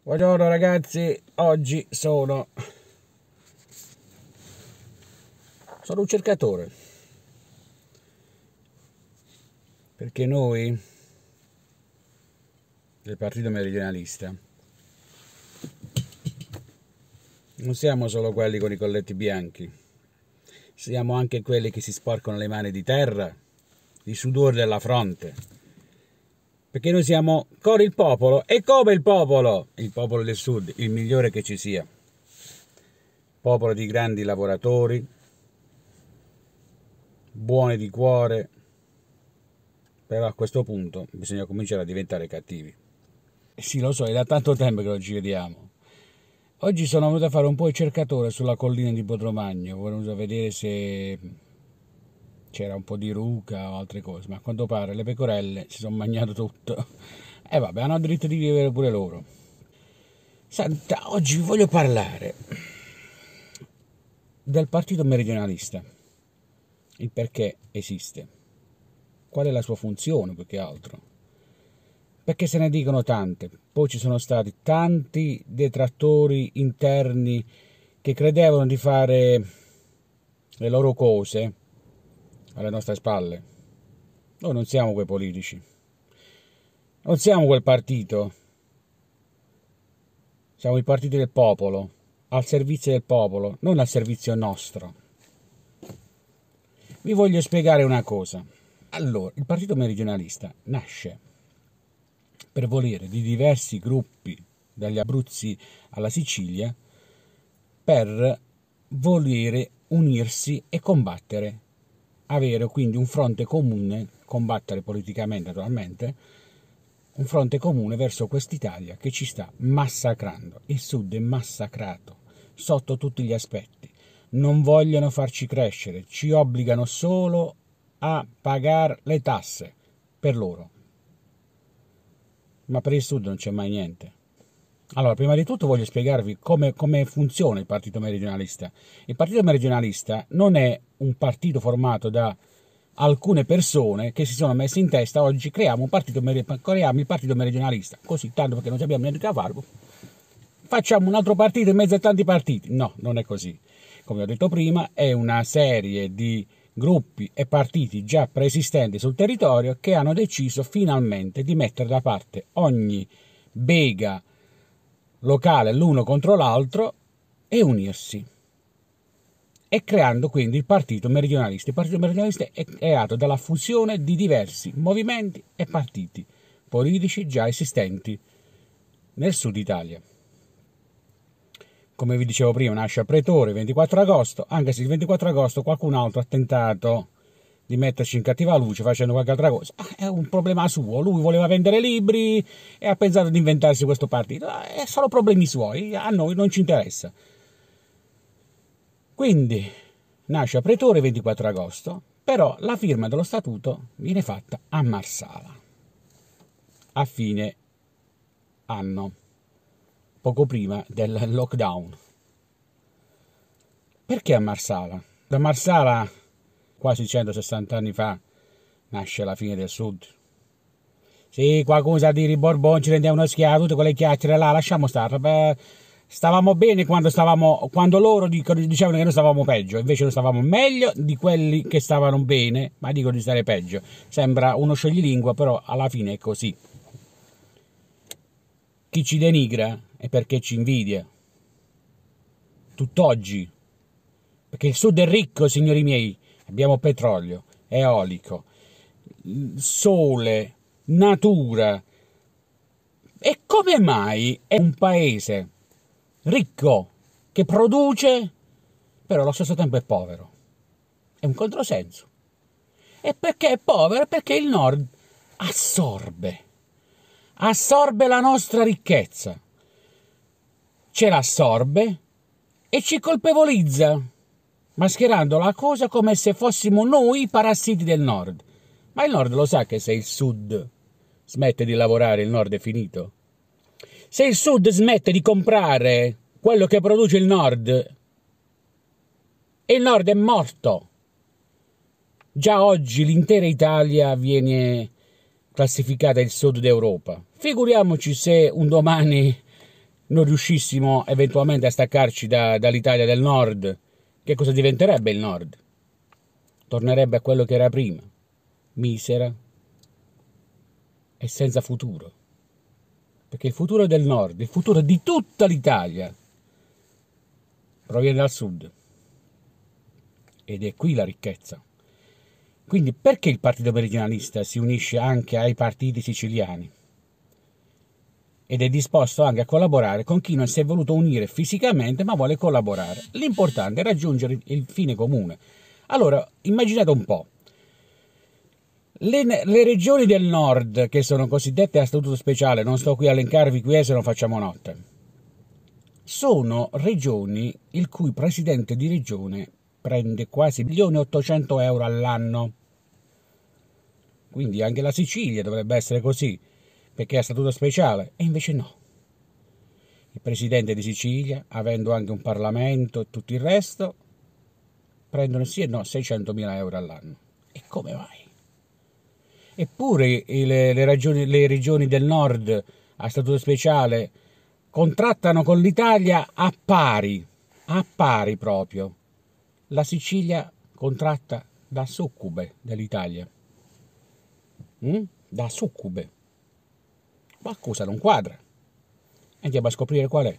Buongiorno ragazzi, oggi sono... sono un cercatore. Perché noi, del Partito Meridionalista, non siamo solo quelli con i colletti bianchi, siamo anche quelli che si sporcano le mani di terra, di sudore della fronte perché noi siamo con il popolo e come il popolo, il popolo del sud, il migliore che ci sia, popolo di grandi lavoratori, buoni di cuore, però a questo punto bisogna cominciare a diventare cattivi. Eh sì, lo so, è da tanto tempo che non ci vediamo. Oggi sono venuto a fare un po' il cercatore sulla collina di Podromagno, volevo vedere se c'era un po' di ruca o altre cose, ma a quanto pare le pecorelle si sono mangiate tutto. E vabbè, hanno diritto di vivere pure loro. Senta, oggi vi voglio parlare del partito meridionalista, il perché esiste, qual è la sua funzione più che altro. Perché se ne dicono tante, poi ci sono stati tanti detrattori interni che credevano di fare le loro cose alle nostre spalle. Noi non siamo quei politici, non siamo quel partito, siamo i partiti del popolo, al servizio del popolo, non al servizio nostro. Vi voglio spiegare una cosa. Allora, il partito meridionalista nasce per volere di diversi gruppi, dagli Abruzzi alla Sicilia, per volere unirsi e combattere avere quindi un fronte comune, combattere politicamente naturalmente, un fronte comune verso quest'Italia che ci sta massacrando. Il sud è massacrato sotto tutti gli aspetti. Non vogliono farci crescere, ci obbligano solo a pagare le tasse per loro. Ma per il sud non c'è mai niente. Allora, prima di tutto voglio spiegarvi come, come funziona il partito meridionalista. Il partito meridionalista non è un partito formato da alcune persone che si sono messe in testa oggi creiamo, un partito, creiamo il partito meridionalista, così tanto perché non abbiamo niente da fare, facciamo un altro partito in mezzo a tanti partiti. No, non è così. Come ho detto prima, è una serie di gruppi e partiti già preesistenti sul territorio che hanno deciso finalmente di mettere da parte ogni bega locale l'uno contro l'altro e unirsi e creando quindi il Partito Meridionalista. Il Partito Meridionalista è creato dalla fusione di diversi movimenti e partiti politici già esistenti nel sud Italia. Come vi dicevo prima, nasce a Pretore il 24 agosto, anche se il 24 agosto qualcun altro ha tentato di metterci in cattiva luce facendo qualche altra cosa. Ah, è un problema suo, lui voleva vendere libri e ha pensato di inventarsi questo partito. Ah, Sono problemi suoi, a noi non ci interessa. Quindi nasce a Pretore il 24 agosto, però la firma dello statuto viene fatta a Marsala a fine anno, poco prima del lockdown. Perché a Marsala? Da Marsala, quasi 160 anni fa, nasce la fine del Sud. Sì, qualcosa di Borbon ci rendiamo uno schiavo, tutte quelle chiacchiere là, lasciamo stare. Beh, stavamo bene quando, stavamo, quando loro dicevano che noi stavamo peggio, invece noi stavamo meglio di quelli che stavano bene, ma dicono di stare peggio. Sembra uno scioglilingua, però alla fine è così. Chi ci denigra è perché ci invidia. Tutt'oggi. Perché il sud è ricco, signori miei. Abbiamo petrolio, eolico, sole, natura. E come mai è un paese ricco che produce, però allo stesso tempo è povero. È un controsenso. E perché è povero? Perché il nord assorbe, assorbe la nostra ricchezza, ce l'assorbe e ci colpevolizza, mascherando la cosa come se fossimo noi i parassiti del nord. Ma il nord lo sa che se il sud smette di lavorare il nord è finito. Se il sud smette di comprare quello che produce il nord, il nord è morto. Già oggi l'intera Italia viene classificata il sud d'Europa. Figuriamoci se un domani non riuscissimo eventualmente a staccarci da, dall'Italia del nord, che cosa diventerebbe il nord? Tornerebbe a quello che era prima, misera e senza futuro perché il futuro del nord, il futuro di tutta l'Italia, proviene dal sud. Ed è qui la ricchezza. Quindi perché il partito meridionalista si unisce anche ai partiti siciliani? Ed è disposto anche a collaborare con chi non si è voluto unire fisicamente ma vuole collaborare. L'importante è raggiungere il fine comune. Allora, immaginate un po', le, le, regioni del nord che sono cosiddette a statuto speciale, non sto qui a elencarvi qui eh, se non facciamo notte, sono regioni il cui presidente di regione prende quasi 1.800.000 euro all'anno. Quindi anche la Sicilia dovrebbe essere così, perché ha statuto speciale, e invece no. Il presidente di Sicilia, avendo anche un Parlamento e tutto il resto, prendono sì e no 600.000 euro all'anno. E come mai? Eppure le, le, ragioni, le regioni del nord a statuto speciale contrattano con l'Italia a pari, a pari proprio. La Sicilia contratta da succube dell'Italia. Mm? Da succube. Qualcosa non quadra. Andiamo a scoprire qual è.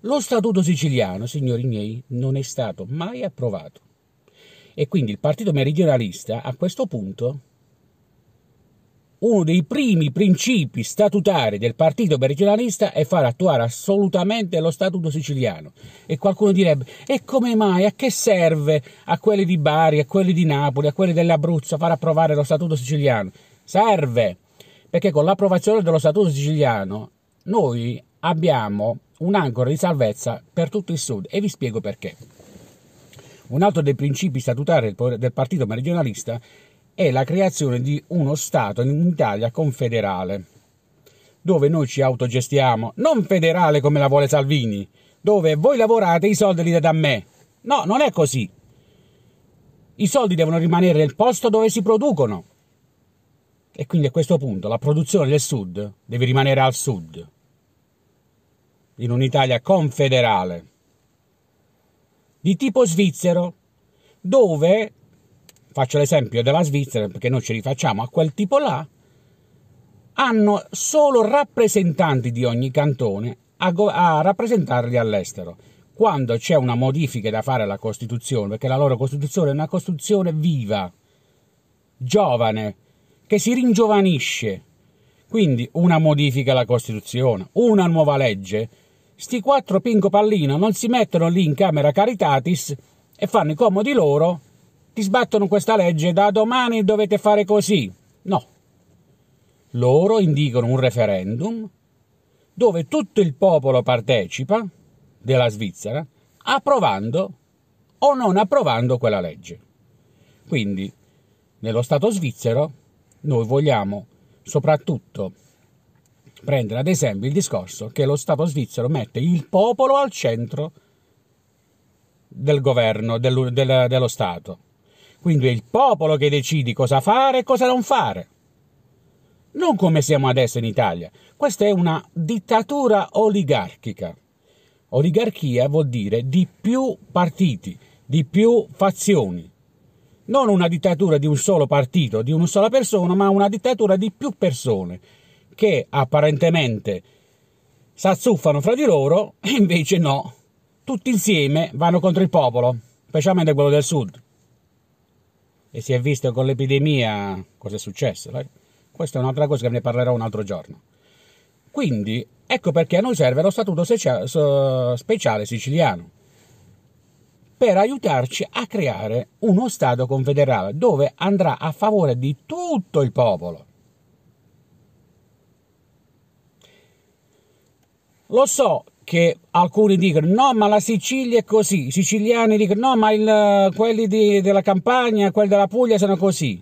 Lo statuto siciliano, signori miei, non è stato mai approvato. E quindi il partito meridionalista a questo punto uno dei primi principi statutari del partito meridionalista è far attuare assolutamente lo statuto siciliano. E qualcuno direbbe, e come mai, a che serve a quelli di Bari, a quelli di Napoli, a quelli dell'Abruzzo far approvare lo statuto siciliano? Serve, perché con l'approvazione dello statuto siciliano noi abbiamo un'ancora di salvezza per tutto il sud e vi spiego perché. Un altro dei principi statutari del partito meridionalista è la creazione di uno Stato in Italia confederale, dove noi ci autogestiamo, non federale come la vuole Salvini, dove voi lavorate e i soldi li date a me. No, non è così. I soldi devono rimanere nel posto dove si producono. E quindi a questo punto la produzione del sud deve rimanere al sud, in un'Italia confederale, di tipo svizzero, dove faccio l'esempio della Svizzera perché noi ci rifacciamo a quel tipo là, hanno solo rappresentanti di ogni cantone a, go- a rappresentarli all'estero. Quando c'è una modifica da fare alla Costituzione, perché la loro Costituzione è una Costituzione viva, giovane, che si ringiovanisce. Quindi una modifica alla Costituzione, una nuova legge. Sti quattro pinco pallino non si mettono lì in camera caritatis e fanno i comodi loro ti sbattono questa legge, da domani dovete fare così. No. Loro indicano un referendum dove tutto il popolo partecipa della Svizzera approvando o non approvando quella legge. Quindi, nello Stato svizzero, noi vogliamo soprattutto prendere ad esempio il discorso che lo Stato svizzero mette il popolo al centro del governo, dello Stato. Quindi è il popolo che decide cosa fare e cosa non fare. Non come siamo adesso in Italia. Questa è una dittatura oligarchica. Oligarchia vuol dire di più partiti, di più fazioni. Non una dittatura di un solo partito, di una sola persona, ma una dittatura di più persone che apparentemente s'azzuffano fra di loro e invece no. Tutti insieme vanno contro il popolo, specialmente quello del sud e si è visto con l'epidemia cosa è successo. Questa è un'altra cosa che ne parlerò un altro giorno. Quindi ecco perché a noi serve lo statuto speciale siciliano per aiutarci a creare uno Stato confederale dove andrà a favore di tutto il popolo. Lo so, che alcuni dicono no ma la Sicilia è così, i siciliani dicono no ma il, quelli di, della Campania, quelli della Puglia sono così.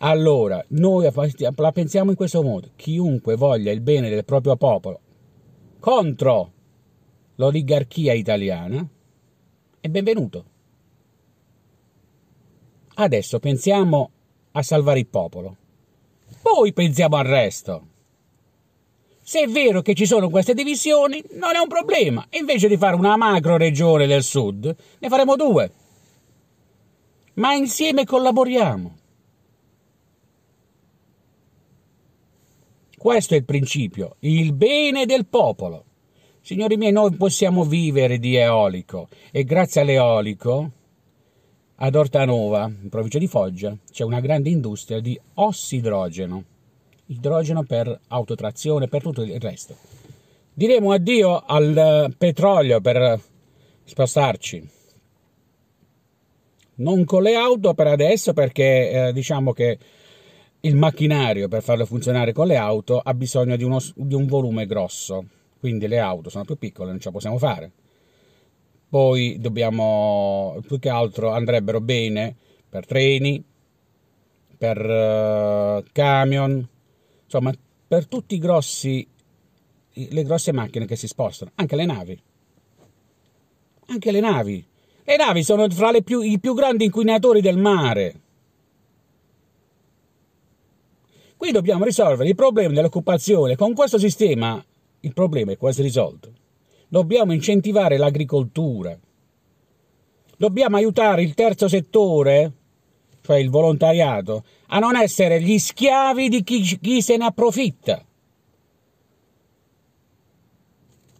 Allora, noi la pensiamo in questo modo, chiunque voglia il bene del proprio popolo contro l'oligarchia italiana è benvenuto. Adesso pensiamo a salvare il popolo, poi pensiamo al resto. Se è vero che ci sono queste divisioni, non è un problema. Invece di fare una macro regione del sud, ne faremo due. Ma insieme collaboriamo. Questo è il principio, il bene del popolo. Signori miei, noi possiamo vivere di eolico e grazie all'eolico ad Ortanova, in provincia di Foggia, c'è una grande industria di ossidrogeno idrogeno per autotrazione, per tutto il resto. Diremo addio al eh, petrolio per spostarci. Non con le auto per adesso perché eh, diciamo che il macchinario per farlo funzionare con le auto ha bisogno di, uno, di un volume grosso, quindi le auto sono più piccole, non ce la possiamo fare. Poi dobbiamo, più che altro andrebbero bene per treni, per uh, camion, insomma, per tutti i grossi, le grosse macchine che si spostano, anche le navi. Anche le navi. Le navi sono fra più, i più grandi inquinatori del mare. Qui dobbiamo risolvere i problemi dell'occupazione. Con questo sistema il problema è quasi risolto. Dobbiamo incentivare l'agricoltura. Dobbiamo aiutare il terzo settore cioè il volontariato, a non essere gli schiavi di chi, chi se ne approfitta.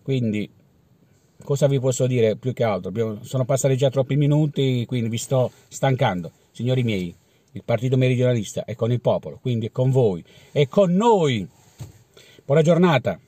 Quindi, cosa vi posso dire più che altro? Sono passati già troppi minuti, quindi vi sto stancando. Signori miei, il Partito Meridionalista è con il popolo, quindi è con voi, è con noi. Buona giornata.